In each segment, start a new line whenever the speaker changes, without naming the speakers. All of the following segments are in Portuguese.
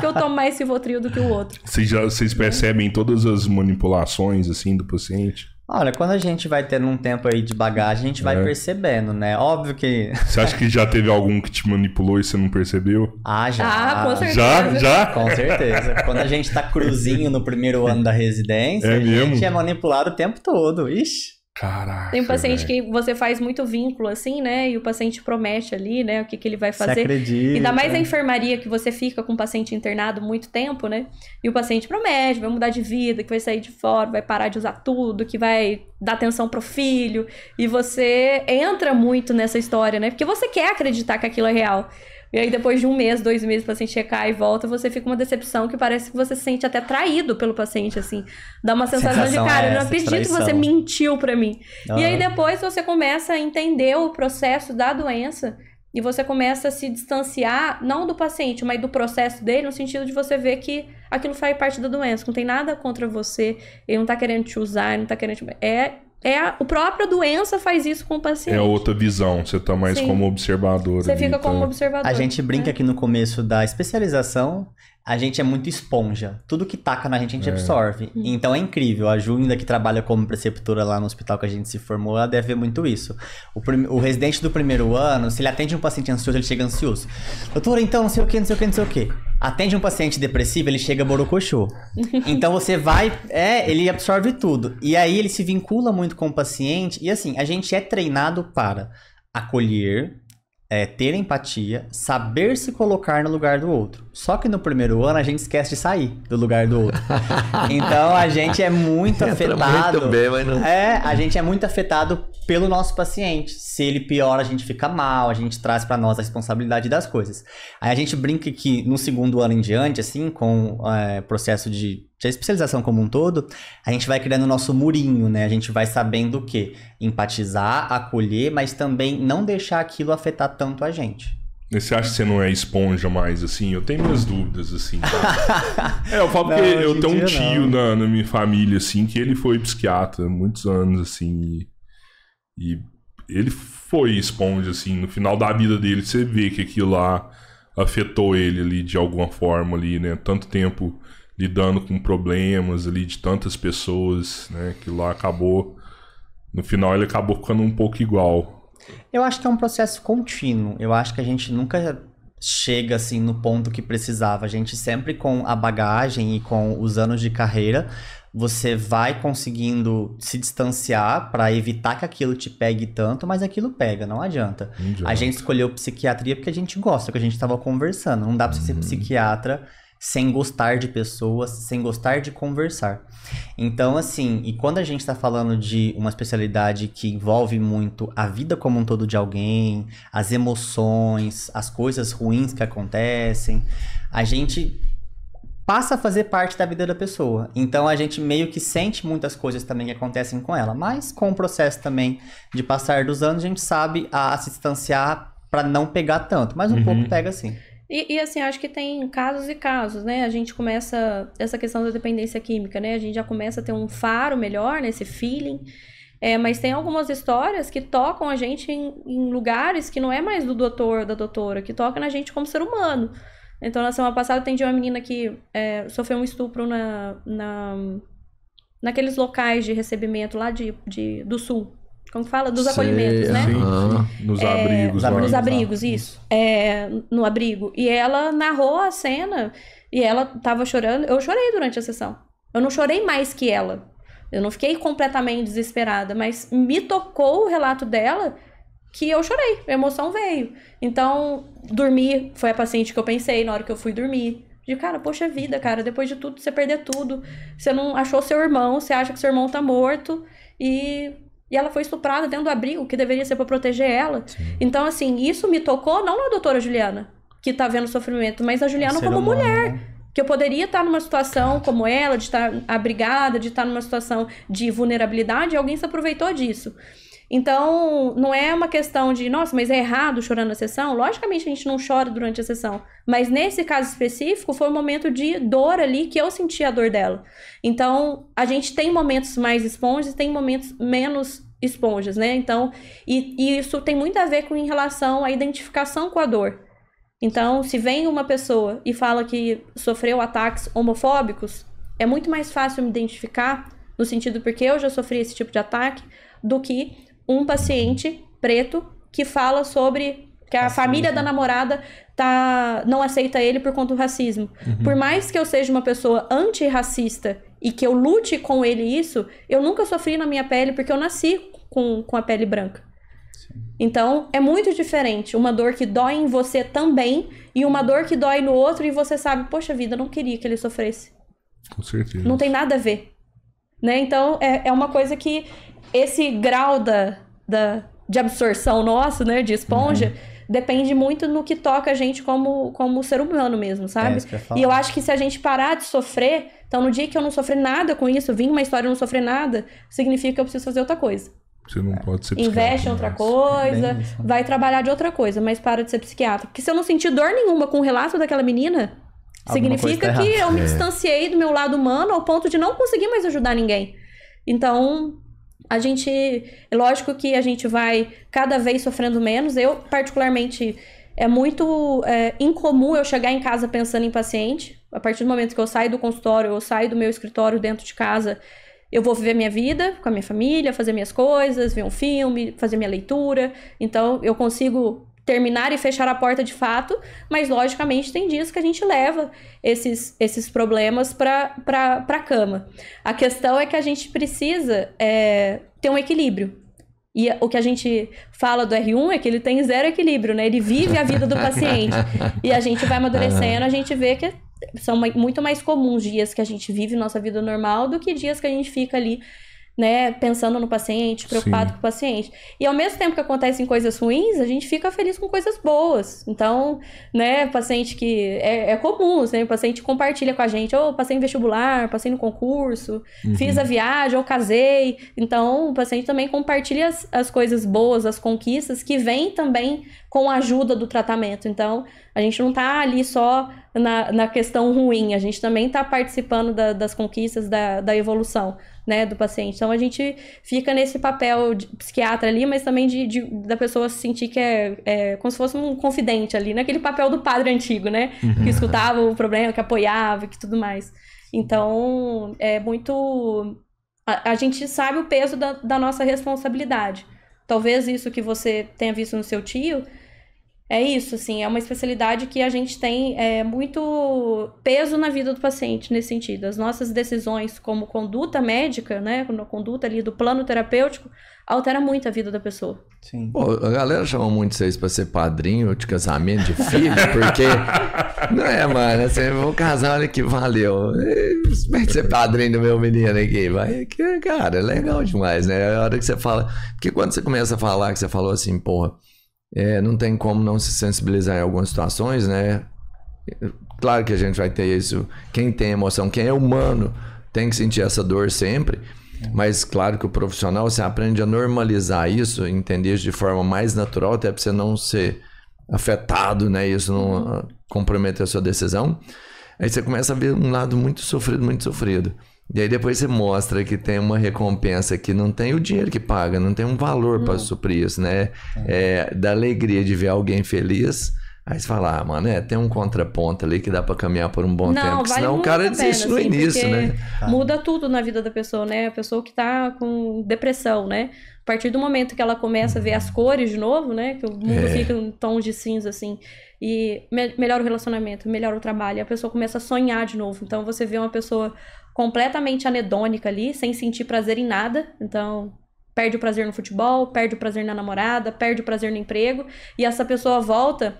que eu tomar esse Votril do que o
outro.
Vocês, já, vocês percebem todas as manipulações, assim, do paciente?
Olha, quando a gente vai tendo um tempo aí de bagagem, a gente vai é. percebendo, né? Óbvio que.
Você acha que já teve algum que te manipulou e você não percebeu? Ah, já. Ah, com certeza. Já, já? Com certeza.
Quando a gente tá cruzinho no primeiro ano da residência, é a gente é manipulado o tempo todo. Ixi. Caraca. Tem um paciente véio.
que você faz muito vínculo, assim, né? E o paciente promete ali, né? O que, que ele vai fazer. Você acredita. Ainda mais na é. enfermaria que você fica com o paciente internado muito tempo, né? E o paciente promete, vai mudar de vida, que vai sair de fora, vai parar de usar tudo, que vai dar atenção pro filho. E você entra muito nessa história, né? Porque você quer acreditar que aquilo é real. E aí, depois de um mês, dois meses, o paciente checar e volta, você fica uma decepção que parece que você se sente até traído pelo paciente, assim. Dá uma sensação, sensação de, cara, é eu não acredito que você mentiu para mim. Uhum. E aí, depois, você começa a entender o processo da doença e você começa a se distanciar, não do paciente, mas do processo dele, no sentido de você ver que aquilo faz parte da doença, não tem nada contra você, ele não tá querendo te usar, ele não tá querendo te... É é a, a própria doença faz isso com o é paciente. É
outra visão, você está mais
Sim. como
observador. Você ali, fica tá... como observador. A gente brinca aqui é. no começo da especialização, a gente é muito esponja. Tudo que taca na gente, a gente é. absorve. Hum. Então é incrível. A Ju, ainda que trabalha como preceptora lá no hospital que a gente se formou, ela deve ver muito isso. O, prim... o residente do primeiro ano, se ele atende um paciente ansioso, ele chega ansioso. Doutora, então, não sei o que, não sei o que, não sei o que atende um paciente depressivo, ele chega borocochô. Então você vai, é, ele absorve tudo. E aí ele se vincula muito com o paciente. E assim, a gente é treinado para acolher, é, ter empatia, saber se colocar no lugar do outro. Só que no primeiro ano a gente esquece de sair do lugar do outro. então a gente é muito afetado. Muito bem, mas não... É, a gente é muito afetado pelo nosso paciente. Se ele piora, a gente fica mal, a gente traz para nós a responsabilidade das coisas. Aí a gente brinca que no segundo ano em diante, assim, com é, processo de especialização como um todo, a gente vai criando o nosso murinho, né? A gente vai sabendo o que? Empatizar, acolher, mas também não deixar aquilo afetar tanto a gente.
Você acha que você não é esponja mais, assim? Eu tenho minhas dúvidas, assim. Tá? é, eu falo não, porque eu tenho um tio na, na, minha família, assim, que ele foi psiquiatra muitos anos, assim, e, e ele foi esponja, assim, no final da vida dele, você vê que aquilo lá afetou ele ali de alguma forma ali, né? Tanto tempo lidando com problemas ali de tantas pessoas, né? Que lá acabou. No final ele acabou ficando um pouco igual.
Eu acho que é um processo contínuo. Eu acho que a gente nunca chega assim no ponto que precisava. A gente sempre com a bagagem e com os anos de carreira, você vai conseguindo se distanciar para evitar que aquilo te pegue tanto, mas aquilo pega, não adianta. Não adianta. A gente escolheu psiquiatria porque a gente gosta, que a gente estava conversando. Não dá para hum. ser uhum. psiquiatra sem gostar de pessoas, sem gostar de conversar. Então, assim, e quando a gente está falando de uma especialidade que envolve muito a vida como um todo de alguém, as emoções, as coisas ruins que acontecem, a gente passa a fazer parte da vida da pessoa. Então a gente meio que sente muitas coisas também que acontecem com ela, mas com o processo também de passar dos anos, a gente sabe a, se distanciar para não pegar tanto, mas um uhum. pouco pega assim.
E, e, assim, acho que tem casos e casos, né? A gente começa essa questão da dependência química, né? A gente já começa a ter um faro melhor nesse né? feeling. É, mas tem algumas histórias que tocam a gente em, em, lugares que não é mais do doutor, da doutora, que toca na gente como ser humano. Então, na semana passada, eu atendi uma menina que é, sofreu um estupro na, na, naqueles locais de recebimento lá de, de, do sul. Como fala? Dos Sei, acolhimentos, né? Sim, ah,
Nos é, abrigos.
Nos abrigos, abrigos isso. É, no abrigo. E ela narrou a cena e ela tava chorando. Eu chorei durante a sessão. Eu não chorei mais que ela. Eu não fiquei completamente desesperada, mas me tocou o relato dela que eu chorei, a emoção veio. Então, dormir foi a paciente que eu pensei na hora que eu fui dormir. De cara, poxa vida, cara, depois de tudo, você perder tudo, você não achou seu irmão, você acha que seu irmão tá morto e e ela foi estuprada dentro do abrigo que deveria ser para proteger ela. Sim. Então, assim, isso me tocou não na doutora Juliana, que tá vendo sofrimento, mas a Juliana como humano, mulher. Né? Que eu poderia estar tá numa situação Cara. como ela, de estar tá abrigada, de estar tá numa situação de vulnerabilidade, e alguém se aproveitou disso. Então, não é uma questão de, nossa, mas é errado chorar na sessão? Logicamente a gente não chora durante a sessão. Mas nesse caso específico, foi um momento de dor ali que eu senti a dor dela. Então, a gente tem momentos mais esponjas e tem momentos menos esponjas, né? Então, e, e isso tem muito a ver com em relação à identificação com a dor. Então, se vem uma pessoa e fala que sofreu ataques homofóbicos, é muito mais fácil me identificar, no sentido porque eu já sofri esse tipo de ataque, do que um paciente preto que fala sobre que a racismo. família da né? namorada tá não aceita ele por conta do racismo. Uhum. Por mais que eu seja uma pessoa antirracista e que eu lute com ele isso, eu nunca sofri na minha pele porque eu nasci com, com a pele branca. Sim. Então, é muito diferente uma dor que dói em você também e uma dor que dói no outro e você sabe, poxa vida, eu não queria que ele sofresse. Com certeza. Não tem nada a ver. Né? Então, é, é uma coisa que esse grau da, da, de absorção nosso, né, de esponja, uhum. depende muito no que toca a gente como, como ser humano mesmo, sabe? É, eu e eu acho que se a gente parar de sofrer, então no dia que eu não sofri nada com isso, vim uma história e não sofri nada, significa que eu preciso fazer outra coisa.
Você não pode ser Investe
em outra mas... coisa, é vai trabalhar de outra coisa, mas para de ser psiquiatra. Porque se eu não sentir dor nenhuma com o relato daquela menina, Alguma significa tá que eu me é. distanciei do meu lado humano ao ponto de não conseguir mais ajudar ninguém. Então, a gente. É lógico que a gente vai cada vez sofrendo menos. Eu, particularmente, é muito é, incomum eu chegar em casa pensando em paciente. A partir do momento que eu saio do consultório, eu saio do meu escritório dentro de casa, eu vou viver minha vida com a minha família, fazer minhas coisas, ver um filme, fazer minha leitura. Então, eu consigo terminar e fechar a porta de fato, mas logicamente tem dias que a gente leva esses, esses problemas para a cama. A questão é que a gente precisa é, ter um equilíbrio. E o que a gente fala do R1 é que ele tem zero equilíbrio, né? Ele vive a vida do paciente. e a gente vai amadurecendo, a gente vê que são muito mais comuns dias que a gente vive nossa vida normal do que dias que a gente fica ali né, pensando no paciente, preocupado Sim. com o paciente. E ao mesmo tempo que acontecem coisas ruins, a gente fica feliz com coisas boas. Então, né, paciente que é, é comum, né, o paciente compartilha com a gente, ou oh, passei em vestibular, passei no concurso, uhum. fiz a viagem, ou casei. Então, o paciente também compartilha as, as coisas boas, as conquistas que vêm também com a ajuda do tratamento. Então, a gente não está ali só na, na questão ruim, a gente também está participando da, das conquistas, da, da evolução né, do paciente. Então, a gente fica nesse papel de psiquiatra ali, mas também de, de da pessoa se sentir que é, é, como se fosse um confidente ali, naquele né? papel do padre antigo, né? Que uhum. escutava o problema, que apoiava, que tudo mais. Então, é muito. A, a gente sabe o peso da, da nossa responsabilidade. Talvez isso que você tenha visto no seu tio é isso, assim, é uma especialidade que a gente tem é, muito peso na vida do paciente nesse sentido. As nossas decisões como conduta médica, né, como conduta ali do plano terapêutico, altera muito a vida da pessoa.
Sim. Pô, a galera chama muito vocês para ser padrinho de casamento de filho, porque não é, mano, assim, vou casar, olha que valeu. Vai ser padrinho do meu menino aqui, vai. Que, cara, é legal demais, né? A hora que você fala, porque quando você começa a falar que você falou assim, porra, é, não tem como não se sensibilizar em algumas situações, né? Claro que a gente vai ter isso. Quem tem emoção, quem é humano, tem que sentir essa dor sempre. Mas claro que o profissional você aprende a normalizar isso, entender isso de forma mais natural, até para você não ser afetado, né? Isso não uhum. ah, comprometer a sua decisão. Aí você começa a ver um lado muito sofrido, muito sofrido. E aí depois você mostra que tem uma recompensa que não tem o dinheiro que paga, não tem um valor para suprir isso, né? É. é da alegria de ver alguém feliz. Aí você fala, ah, mano, é, tem um contraponto ali que dá para caminhar por um bom não, tempo, vale senão o cara desiste pena, no assim, início, né? Tá. Muda
tudo na vida da pessoa, né? A pessoa que tá com depressão, né? A partir do momento que ela começa a ver as cores de novo, né? Que o mundo é. fica em tons de cinza, assim. E me melhora o relacionamento, melhora o trabalho. a pessoa começa a sonhar de novo. Então você vê uma pessoa completamente anedônica ali, sem sentir prazer em nada. Então, perde o prazer no futebol, perde o prazer na namorada, perde o prazer no emprego, e essa pessoa volta,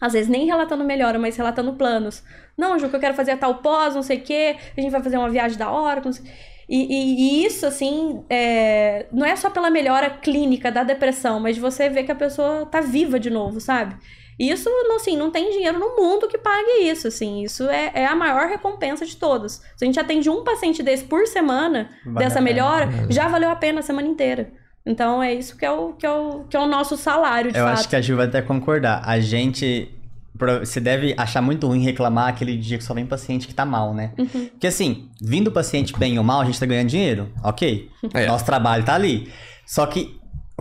às vezes nem relatando melhora, mas relatando planos. Não, Ju, que eu quero fazer a tal pós, não sei o quê, a gente vai fazer uma viagem da hora, não sei... E, e, e isso, assim, é... não é só pela melhora clínica da depressão, mas você vê que a pessoa tá viva de novo, sabe? Isso, assim, não tem dinheiro no mundo que pague isso, assim. Isso é, é a maior recompensa de todos. Se a gente atende um paciente desse por semana, dessa melhora, é. já valeu a pena a semana inteira. Então, é isso que é o, que é o, que é o nosso salário, de Eu fato. acho que
a Gil vai até concordar. A gente... Você deve achar muito ruim reclamar aquele dia que só vem paciente que tá mal, né? Uhum. Porque assim, vindo paciente bem ou mal, a gente tá ganhando dinheiro, ok? É. Nosso trabalho tá ali. Só que,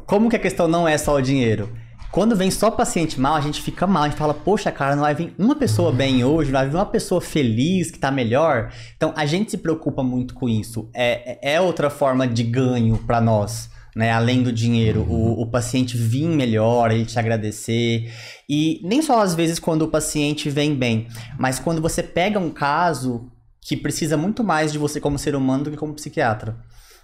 como que a questão não é só o dinheiro? Quando vem só paciente mal, a gente fica mal, a gente fala, poxa, cara, não vai vir uma pessoa bem hoje, não vai vir uma pessoa feliz que tá melhor. Então a gente se preocupa muito com isso. É, é, é outra forma de ganho para nós. Né, além do dinheiro, o, uhum. o, paciente vir melhor, ele te agradecer. E nem só às vezes quando o paciente vem bem, mas quando você pega um caso que precisa muito mais de você como ser humano do que como psiquiatra.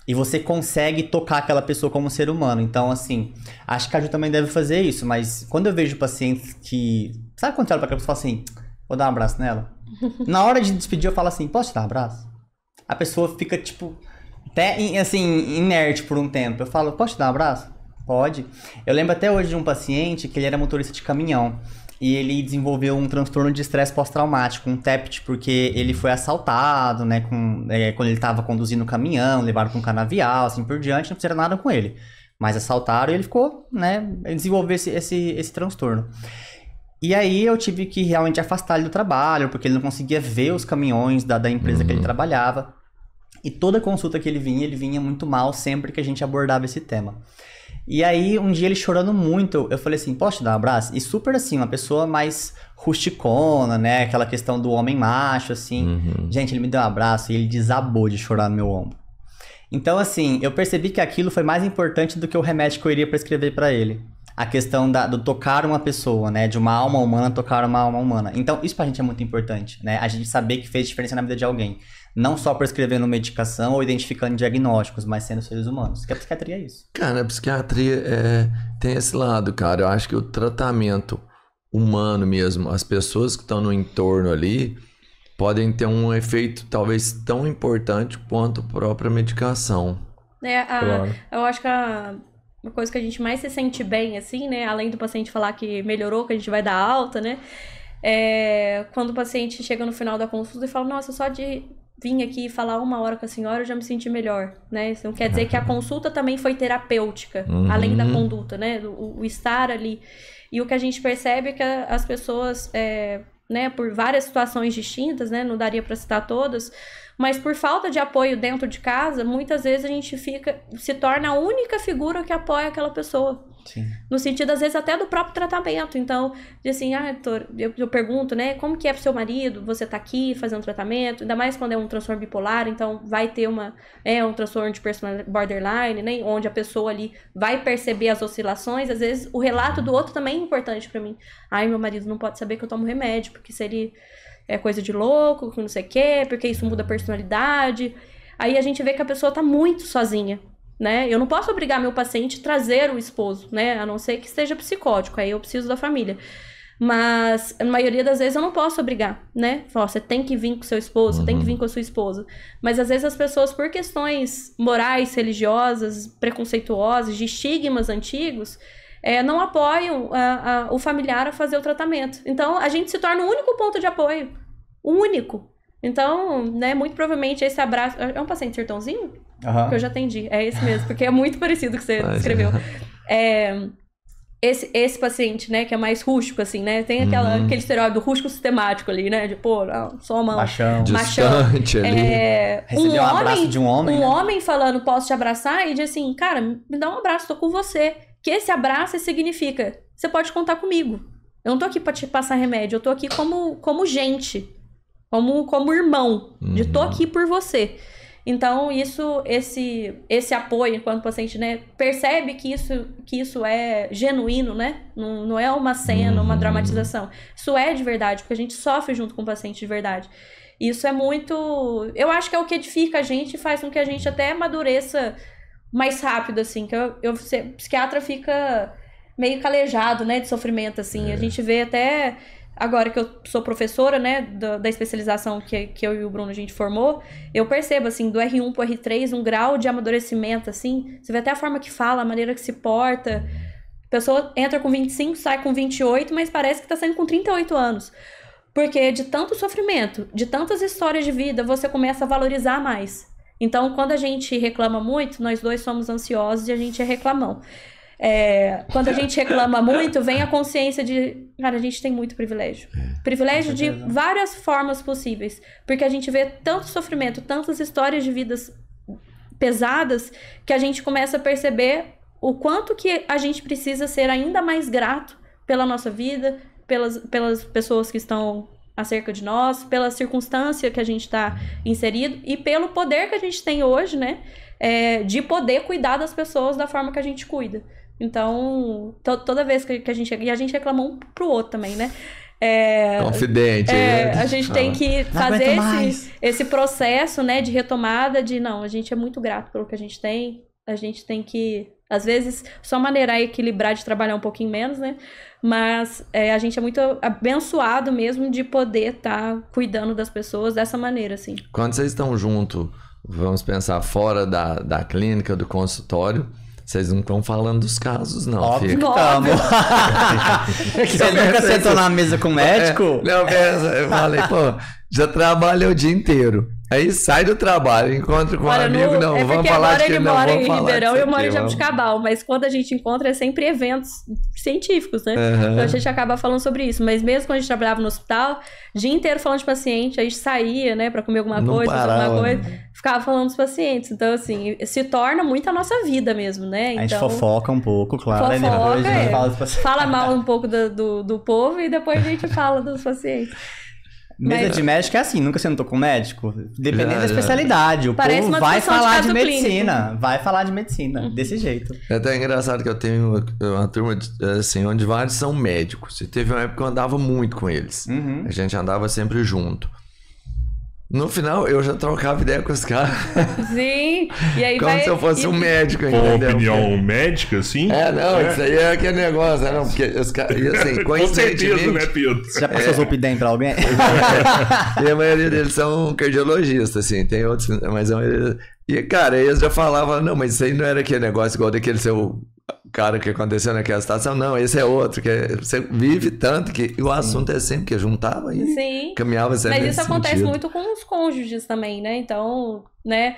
E você consegue tocar aquela pessoa como ser humano. Então, assim, acho que a Ju também deve fazer isso, mas quando eu vejo pacientes que. Sabe quando você olha pra aquela pessoa e fala assim, vou dar um abraço nela? Na hora de despedir, eu falo assim, posso te dar um abraço? A pessoa fica, tipo, até assim, inerte por um tempo. Eu falo, posso te dar um abraço? Pode. Eu lembro até hoje de um paciente que ele era motorista de caminhão e ele desenvolveu um transtorno de estresse pós-traumático, um TEPT, porque ele foi assaltado, né, com, é, quando ele estava conduzindo o caminhão, levaram com um canavial, assim por diante, não fizeram nada com ele. Mas assaltaram e ele ficou, né, ele desenvolveu esse, esse, esse transtorno. E aí eu tive que realmente afastar ele do trabalho, porque ele não conseguia ver os caminhões da, da empresa uhum. que ele uhum. trabalhava. E toda consulta que ele vinha, ele vinha muito mal sempre que a gente abordava esse tema. E aí, um dia ele chorando muito, eu falei assim: posso te dar um abraço? E super assim, uma pessoa mais rusticona, né? Aquela questão do homem macho, assim. Uhum. Gente, ele me deu um abraço e ele desabou de chorar no meu ombro. Então, assim, eu percebi que aquilo foi mais importante do que o remédio que eu iria prescrever para ele. A questão da, do tocar uma pessoa, né? De uma alma humana tocar uma alma humana. Então, isso pra gente é muito importante, né? A gente saber que fez diferença na vida de alguém não só prescrevendo medicação ou identificando diagnósticos, mas sendo seres humanos. Que a psiquiatria é isso.
Cara, a psiquiatria é, tem esse lado, cara. Eu acho que o tratamento humano mesmo, as pessoas que estão no entorno ali, podem ter um efeito talvez tão importante quanto a própria medicação.
É, a, claro. eu acho que a uma coisa que a gente mais se sente bem, assim, né? Além do paciente falar que melhorou, que a gente vai dar alta, né? É, quando o paciente chega no final da consulta e fala, nossa, só de vim aqui falar uma hora com a senhora, eu já me senti melhor, né? Isso não quer dizer que a consulta também foi terapêutica, uhum. além da conduta, né? O, o, estar ali. E o que a gente percebe é que as pessoas, é, né, por várias situações distintas, né? Não daria para citar todas, mas por falta de apoio dentro de casa, muitas vezes a gente fica, se torna a única figura que apoia aquela pessoa. No sentido, às vezes, até do próprio tratamento. Então, de assim, ah, eu, eu, pergunto, né, como que é pro seu marido, você tá aqui fazendo tratamento, ainda mais quando é um transtorno bipolar, então vai ter uma, é um transtorno de personalidade borderline, né, onde a pessoa ali vai perceber as oscilações, às vezes o relato do outro também é importante para mim. Ai, meu marido não pode saber que eu tomo remédio, porque se ele é coisa de louco, que não sei o quê, porque isso muda a personalidade. Aí a gente vê que a pessoa tá muito sozinha né? Eu não posso obrigar meu paciente a trazer o esposo, né? A não ser que seja psicótico, aí eu preciso da família. Mas na maioria das vezes eu não posso obrigar, né? você tem que vir com seu esposo, uhum. tem que uhum. vir com a sua esposa. Mas às vezes as pessoas, por questões morais, religiosas, preconceituosas, de estigmas antigos, é, não apoiam a, a, o familiar a fazer o tratamento. Então a gente se torna o único ponto de apoio. O único. Então, né, muito provavelmente esse abraço. É, é um paciente sertãozinho? uhum. que eu já atendi. É esse mesmo, porque é muito parecido o que você Mas, é. descreveu. É, esse, esse paciente, né, que é mais rústico, assim, né? Tem aquela, uhum. aquele estereótipo do rústico sistemático ali, né? De, pô, não, só uma... Machão. Machão. Distante ali. É, um, homem, um abraço de um homem. Um né? homem falando, posso te abraçar? E diz assim, cara, me dá um abraço, tô com você. Que esse abraço significa, você pode contar comigo. Eu não tô aqui pra te passar remédio, eu tô aqui como, como gente. Como, como irmão. Uhum. De tô uhum. aqui por você. Então, isso, esse, esse apoio, enquanto o paciente né, percebe que isso, que isso é genuíno, né? Não, não é uma cena, uma uhum. dramatização. Isso é de verdade, porque a gente sofre junto com o paciente de verdade. Isso é muito. Eu acho que é o que edifica a gente e faz com que a gente até amadureça mais rápido, assim. Que eu, eu psiquiatra fica meio calejado, né, de sofrimento, assim. É. A gente vê até agora que eu sou professora, né, da, da, especialização que, que eu e o Bruno a gente formou, eu percebo, assim, do R1 pro R3, um grau de amadurecimento, assim, você vê até a forma que fala, a maneira que se porta. A pessoa entra com 25, sai com 28, mas parece que tá saindo com 38 anos. Porque de tanto sofrimento, de tantas histórias de vida, você começa a valorizar mais. Então, quando a gente reclama muito, nós dois somos ansiosos e a gente é reclamão. É, quando a gente reclama muito, vem a consciência de, cara, a gente tem muito privilégio. É, privilégio de várias formas possíveis. Porque a gente vê tanto sofrimento, tantas histórias de vidas pesadas, que a gente começa a perceber o quanto que a gente precisa ser ainda mais grato pela nossa vida, pelas, pelas pessoas que estão acerca de nós, pela circunstância que a gente está inserido e pelo poder que a gente tem hoje, né? É, de poder cuidar das pessoas da forma que a gente cuida. Então, to toda vez que, a gente. E a gente reclamou um pro outro também, né? É, Confidente. É, né? a gente tem que fazer esse, esse processo né, de retomada de não, a gente é muito grato pelo que a gente tem. A gente tem que. Às vezes, só maneirar e equilibrar de trabalhar um pouquinho menos, né? Mas é, a gente é muito abençoado mesmo de poder estar tá cuidando das pessoas dessa maneira, assim.
Quando vocês estão junto, vamos pensar fora da, da clínica, do consultório, vocês não estão falando dos casos, não. Óbvio que estamos.
Você nunca sentou na mesa com o médico? É, não, eu falei, pô,
já trabalha o dia inteiro. Aí sai do trabalho, encontro com Olha, um amigo, no... não, é vamos falar de que não, mora vamos em Ribeirão e eu moro em Jabuticabal,
mas quando a gente encontra é sempre eventos científicos, né? Uhum. Então a gente acaba falando sobre isso, mas mesmo quando a gente trabalhava no hospital, dia inteiro falando de paciente, a gente saía, né, para comer alguma não coisa, parava. alguma coisa ficava falando dos pacientes. Então, assim, se torna muito a nossa vida mesmo, né? Então, a gente então, fofoca
um pouco, claro. Né, fofoca, é. fala, dos pacientes.
fala mal um pouco do, do, do povo e depois a gente fala dos pacientes. Mesa Mas... de
médico é assim, nunca sentou com
médico. Dependendo já, da é. especialidade. Já. O
Parece povo vai falar de, de medicina. Clínico.
Vai falar de medicina, uhum. desse jeito. É até engraçado que eu tenho uma turma, assim, onde vários são médicos. E teve uma época que eu andava muito com eles. Uhum. A gente andava sempre junto. No final, eu já trocava ideia com os caras.
Sim. E aí Como vai... se eu fosse e... um médico,
ainda. Uma opinião médica, sim? É, não, é. isso aí é aquele negócio, né? não, porque os caras... assim, Com certeza, né, Pedro? Você já passou é. Zolpidem pra alguém? É. e a maioria deles são cardiologistas, assim, tem outros, mas a maioria... E, cara, eles já falavam, não, mas isso aí não era aquele negócio igual daquele seu cara que aconteceu naquela situação, não, esse é outro, que é, você vive tanto que o assunto é sempre que juntava e Sim. caminhava sempre. Mas isso acontece sentido. muito
com os cônjuges também, né? Então, né,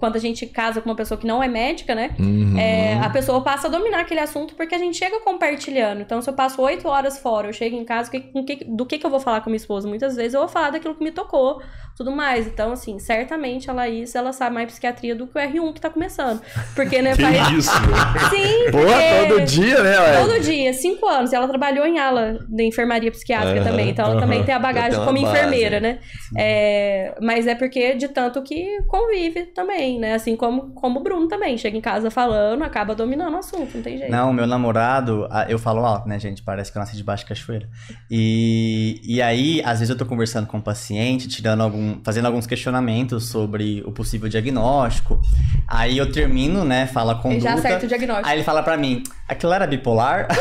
quando a gente casa com uma pessoa que não é médica, né? Uhum. É, a pessoa passa a dominar aquele assunto porque a gente chega compartilhando. Então, se eu passo oito horas fora, eu chego em casa, do que, do que, eu vou falar com minha esposa? Muitas vezes eu vou falar daquilo que me tocou, tudo mais. Então, assim, certamente a Laís, ela sabe mais psiquiatria do que o R1 que tá começando. Porque, né, que faz... isso? Sim, Boa, porque... todo
dia, né, Laís? Todo dia,
cinco anos. E ela trabalhou em ala de enfermaria psiquiátrica uhum, também. Então, ela uhum. também tem a bagagem como enfermeira, né? É... Mas é porque de tanto que convive também, né? Assim como, como o Bruno também. Chega em casa falando, acaba dominando o assunto, não tem jeito. Não,
meu namorado, eu falo alto, né, gente? Parece que eu nasci debaixo de cachoeira. E, e aí, às vezes eu tô conversando com o um paciente, tirando algum fazendo alguns questionamentos sobre o possível diagnóstico. Aí eu termino, né? Fala com Ele já acerta o diagnóstico. Aí ele fala pra mim, aquilo era bipolar?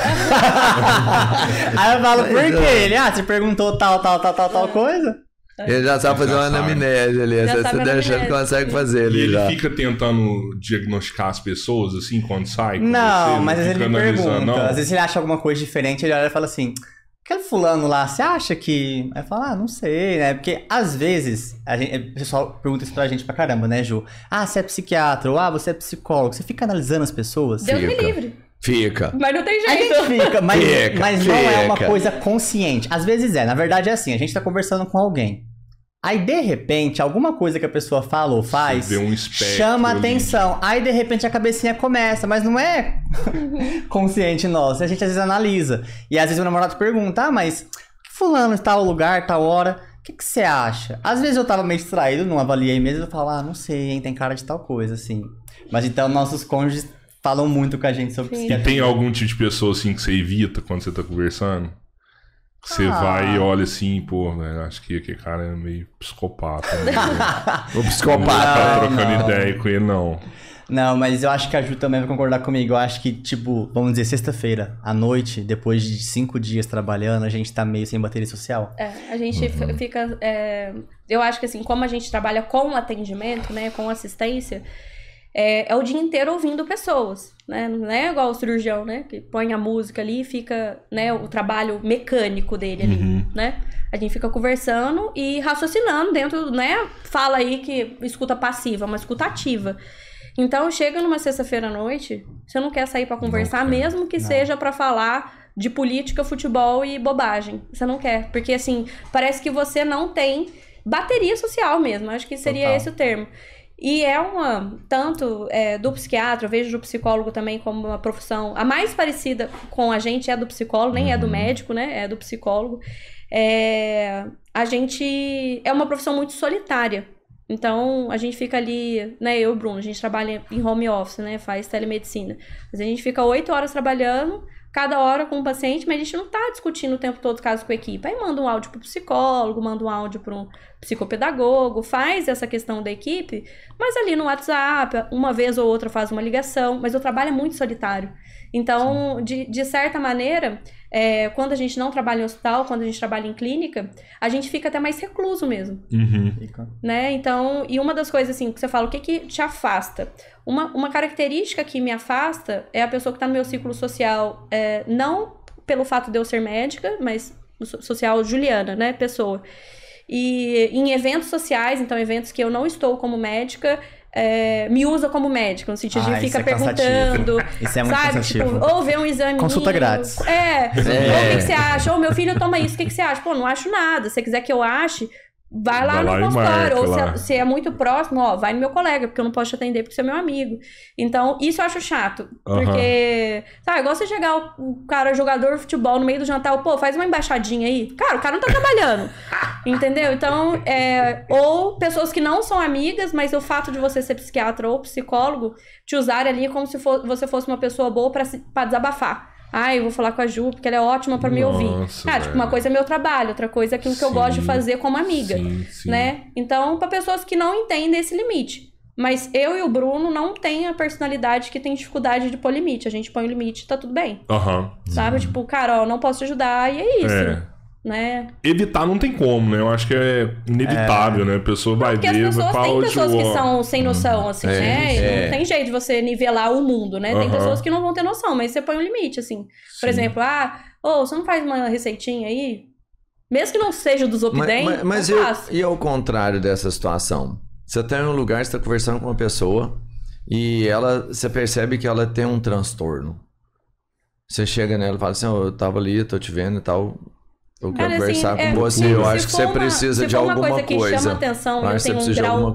aí eu falo, por quê? Ele,
ah, você perguntou tal, tal, tal, tal, tal coisa?
Ele já sabe fazer já uma sabe. anamnese ali, já você deixa, ele tá consegue fazer ali. E ele já. fica tentando diagnosticar as pessoas, assim, quando sai? Com não, você, mas às vezes ele pergunta. Não. Às vezes ele
acha alguma coisa diferente, ele olha e fala assim: aquele fulano lá, você acha que. Aí fala, ah, não sei, né? Porque às vezes, a gente, o pessoal pergunta isso pra gente pra caramba, né, Ju? Ah, você é psiquiatra, ou ah, você é psicólogo. Você fica analisando as pessoas? Deus fica. me livre.
Fica.
Mas não tem jeito. A gente fica, mas,
fica, mas não fica. é uma coisa consciente. Às vezes é, na verdade é assim, a gente tá conversando com alguém. Aí, de repente, alguma coisa que a pessoa fala ou faz um chama ali. atenção. Aí, de repente, a cabecinha começa, mas não é uhum. consciente nosso. A gente às vezes analisa. E às vezes o namorado pergunta: ah, mas fulano tal lugar, tal hora, o que você acha? Às vezes eu tava meio distraído, não avaliei mesmo, eu falo, ah, não sei, hein, tem cara de tal coisa, assim. Mas então nossos cônjuges falam muito com a gente sobre isso. E tem algum
tipo de pessoa assim que você evita quando você tá conversando? você ah. vai e ah. olha assim, pô, né? Acho que aquele cara é meio psicopata. Né? o psicopata não, tá trocando não. ideia com ele, não. Não, mas eu acho que
a Ju também vai concordar comigo. Eu acho que, tipo, vamos dizer, sexta-feira, à noite, depois de cinco dias trabalhando, a gente tá meio sem bateria social.
É, a gente uhum. fica. É... Eu acho que, assim, como a gente trabalha com atendimento, né, com assistência é, é o dia inteiro ouvindo pessoas, né? Não é igual o cirurgião, né? Que põe a música ali e fica, né? O trabalho mecânico dele ali, uhum. né? A gente fica conversando e raciocinando dentro, né? Fala aí que escuta passiva, uma escuta ativa. Então, chega numa sexta-feira à noite, você não quer sair para conversar, mesmo que não. seja para falar de política, futebol e bobagem. Você não quer, porque assim, parece que você não tem bateria social mesmo, acho que seria Total. esse o termo. E é uma, tanto é, do psiquiatra, eu vejo do psicólogo também como uma profissão. A mais parecida com a gente é a do psicólogo, nem uhum. é do uhum. médico, né? É do psicólogo. É, a gente. É uma profissão muito solitária. Então, a gente fica ali, né? Eu e o Bruno, a gente trabalha em home office, né? Faz telemedicina. Mas a gente fica oito horas trabalhando, cada hora com o um paciente, mas a gente não está discutindo o tempo todo caso com a equipe. Aí manda um áudio pro psicólogo, manda um áudio pro psicopedagogo, faz essa questão da equipe, mas ali no WhatsApp, uma vez ou outra faz uma ligação, mas o trabalho é muito solitário. Então, de, de, certa maneira, é, quando a gente não trabalha em hospital, quando a gente trabalha em clínica, a gente fica até mais recluso mesmo. Uhum. Né? Então, e uma das coisas assim que você fala, o que, que te afasta? Uma, uma característica que me afasta é a pessoa que está no meu ciclo social, é, não pelo fato de eu ser médica, mas social Juliana, né, pessoa e em eventos sociais, então eventos que eu não estou como médica, é, me usa como médica no sentido ah, de fica é perguntando, isso é muito sabe? Tipo, ou vê um exame. Consulta grátis. É, é. ou o que, que, você acha? Ou meu filho toma isso, o que, que você acha? Pô, não acho nada. Se você quiser que eu ache, Vai lá, vai lá no consultório. Ou se é, se é, muito próximo, ó, vai no meu colega, porque eu não posso te atender porque você é meu amigo. Então, isso eu acho chato. Uhum. Porque, sabe, igual você chegar o, o cara, jogador de futebol, no meio do jantar, pô, faz uma embaixadinha aí. Cara, o cara não tá trabalhando. entendeu? Então, é, ou pessoas que não são amigas, mas o fato de você ser psiquiatra ou psicólogo, te usar ali como se for, você fosse uma pessoa boa para desabafar. Ah, eu vou falar com a Ju porque ela é ótima para me ouvir. Ah, tipo, uma coisa é meu trabalho, outra coisa é aquilo que eu gosto de fazer como amiga, sim, né? sim. né? Então, para pessoas que não entendem esse limite. Mas eu e o Bruno não tem a personalidade que tem dificuldade de pôr limite. A gente põe o limite, tá tudo bem. Uhum. Sabe? Tipo, cara, ó, não posso te ajudar e é isso. É né?
Evitar não tem como, né? Eu acho que é inevitável, é. né? A pessoa vai ver, pessoas, vai falar... Tem pessoas que são
sem uhum. noção, assim, é, né? É. Não tem jeito de você nivelar o mundo, né? Tem uh -huh. pessoas que não vão ter noção, mas você põe um limite, assim. Sim. Por exemplo, ah, ou oh, você não faz uma receitinha aí? Mesmo que não seja dos Zopidem, Mas, mas, mas
eu, e ao contrário dessa situação? Você está em um lugar, você tá conversando com uma pessoa e ela, você percebe que ela tem um transtorno. Você chega nela e fala assim, oh, eu tava ali, tô te vendo e tal eu quero Cara, assim, conversar assim, com é, você. eu acho que você precisa de alguma coisa. Se coisa que chama atenção,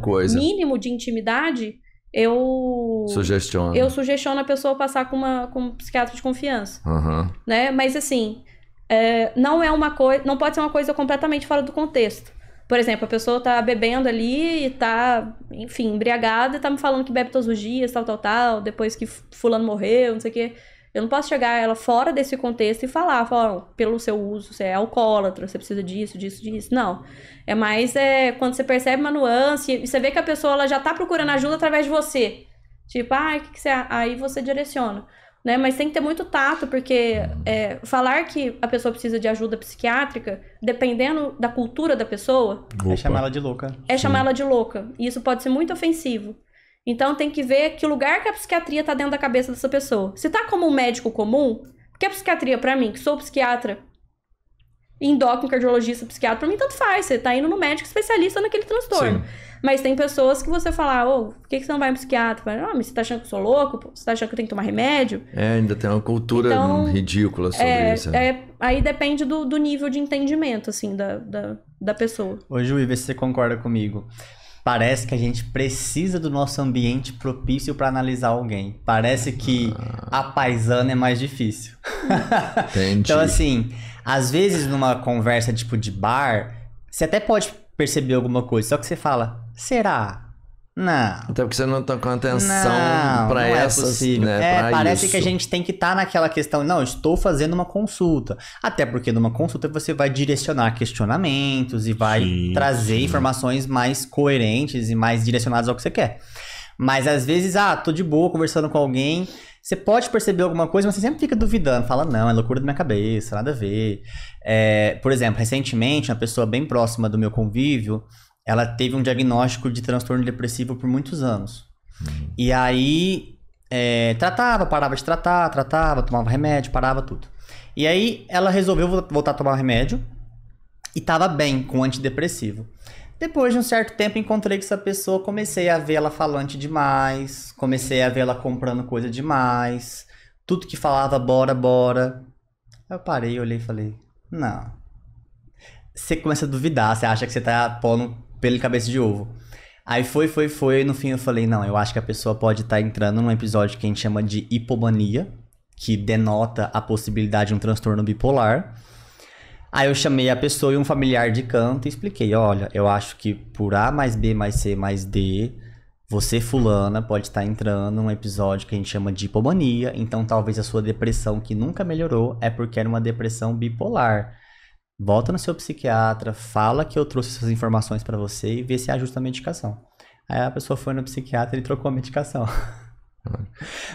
coisa, um grau
mínimo de intimidade, eu... Sugestiono. Eu sugestiono a pessoa passar com, uma, com um psiquiatra de confiança. Uhum. Né? Mas assim, é, não é uma coisa... Não pode ser uma coisa completamente fora do contexto. Por exemplo, a pessoa tá bebendo ali e tá, enfim, embriagada e tá me falando que bebe todos os dias, tal, tal, tal, depois que fulano morreu, não sei o quê. Eu não posso chegar ela fora desse contexto e falar, falar oh, pelo seu uso, você é alcoólatra, você precisa disso, disso, disso. Não. É mais é, quando você percebe uma nuance e você vê que a pessoa ela já tá procurando ajuda através de você. Tipo, ah, que que você... aí você direciona. Né? Mas tem que ter muito tato, porque é, falar que a pessoa precisa de ajuda psiquiátrica, dependendo da cultura da pessoa.
É Opa. É chamar ela de louca.
É chamar ela de louca. E isso pode ser muito ofensivo. Então tem que ver que lugar que a psiquiatria está dentro da cabeça dessa pessoa. Se está como um médico comum, porque a psiquiatria para mim, que sou psiquiatra, endócrino, cardiologista, psiquiatra, para mim tanto faz, você está indo no médico especialista naquele transtorno. Sim. Mas tem pessoas que você fala, ô, oh, por que, que você não vai no psiquiatra? Fala, ah, mas você tá achando que eu sou louco? Pô? Você tá achando que eu tenho que tomar remédio?
É, ainda tem uma cultura então, ridícula sobre é, isso. Né?
É, aí depende do, do nível de entendimento, assim, da, da, da pessoa.
Ô, Juí, vê se você concorda comigo parece que a gente precisa do nosso ambiente propício para analisar alguém. Parece que a paisana é mais difícil.
Entendi. então,
assim, às vezes numa conversa tipo de bar, você até pode perceber alguma coisa, só que você
fala, será? Não. Até porque você não tá com atenção para essa. É, possível. Né, é parece isso. que a gente
tem que estar tá naquela questão, não, estou fazendo uma consulta. Até porque numa consulta você vai direcionar questionamentos e vai sim, trazer sim. informações mais coerentes e mais direcionadas ao que você quer. Mas às vezes, ah, tô de boa conversando com alguém, você pode perceber alguma coisa, mas você sempre fica duvidando, fala, não, é loucura da minha cabeça, nada a ver. É, por exemplo, recentemente, uma pessoa bem próxima do meu convívio, ela teve um diagnóstico de transtorno depressivo por muitos anos. Uhum. E aí é, tratava, parava de tratar, tratava, tomava remédio, parava tudo. E aí ela resolveu voltar a tomar remédio e tava bem com antidepressivo. Depois de um certo tempo encontrei com essa pessoa, comecei a vê-la falante demais, comecei a vê-la comprando coisa demais, tudo que falava bora, bora. Eu parei, olhei e falei: "Não". Você começa a duvidar, você acha que você tá pondo pelo cabeça de ovo. Aí foi, foi, foi, e no fim eu falei, não, eu acho que a pessoa pode estar tá entrando num episódio que a gente chama de hipomania, que denota a possibilidade de um transtorno bipolar. Aí eu chamei a pessoa e um familiar de canto e expliquei, olha, eu acho que por A mais B mais C mais D, você fulana pode estar tá entrando num episódio que a gente chama de hipomania, então talvez a sua depressão que nunca melhorou é porque era uma depressão bipolar. Volta no seu psiquiatra, fala que eu trouxe essas informações para você e vê se ajusta a medicação. Aí a pessoa foi no psiquiatra e trocou a medicação.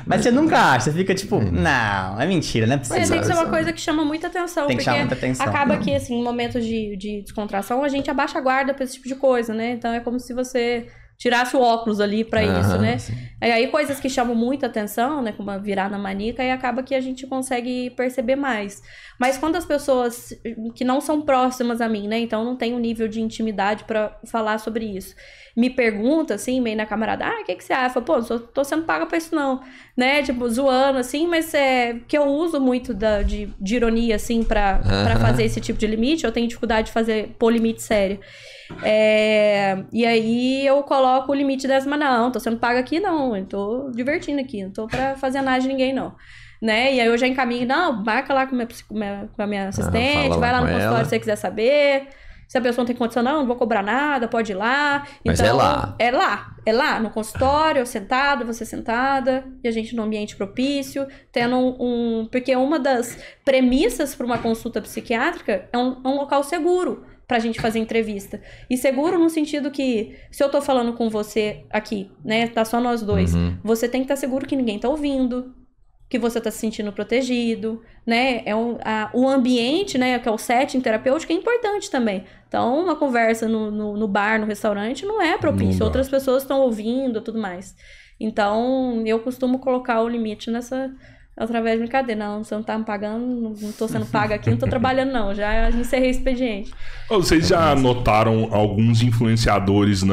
Mas você nunca acha, você fica tipo, é. não, é mentira, né? Mas tem que ser uma coisa
que chama muita atenção, tem que porque muita atenção, acaba não. que, assim, em momentos de, de descontração, a gente abaixa a guarda pra esse tipo de coisa, né? Então é como se você tirasse o óculos ali para uhum, isso, né? E Aí coisas que chamam muita atenção, né? Como virar na manica e acaba que a gente consegue perceber mais. Mas quando as pessoas que não são próximas a mim, né? Então não tem um nível de intimidade para falar sobre isso. Me pergunta, assim, meio na camarada, ah, o que, que você acha? Eu falo, pô, não tô sendo paga pra isso não, né? Tipo, zoando, assim, mas é que eu uso muito da, de, de ironia, assim, para uhum. Pra fazer esse tipo de limite. Eu tenho dificuldade de fazer pôr limite sério. É, e aí eu coloco o limite das mas não, tô sendo paga aqui não, eu tô divertindo aqui, não tô pra fazer nada de ninguém não. Né? E aí eu já encaminho, não, marca lá com, minha, a minha assistente, ah, vai lá no consultório ela. se você quiser saber. Se a pessoa não tem condição, não, não vou cobrar nada, pode ir lá. Mas é então, é lá. É lá. É lá, no consultório, sentado, você sentada, e a gente no ambiente propício, tendo um. um porque uma das premissas para uma consulta psiquiátrica é um, é um local seguro pra gente fazer entrevista. E seguro no sentido que, se eu tô falando com você aqui, né, tá só nós dois, uhum. você tem que estar tá seguro que ninguém tá ouvindo, que você tá se sentindo protegido, né? É um, a, o ambiente, né, que é o setting terapêutico, é importante também. Então, uma conversa no, no, no bar, no restaurante, não é propício. Não Outras pessoas estão ouvindo tudo mais. Então, eu costumo colocar o limite nessa através de brincadeira. Não, você não tá me pagando, não tô sendo paga aqui, não tô trabalhando, não. Já encerrei o expediente.
Vocês já notaram alguns influenciadores na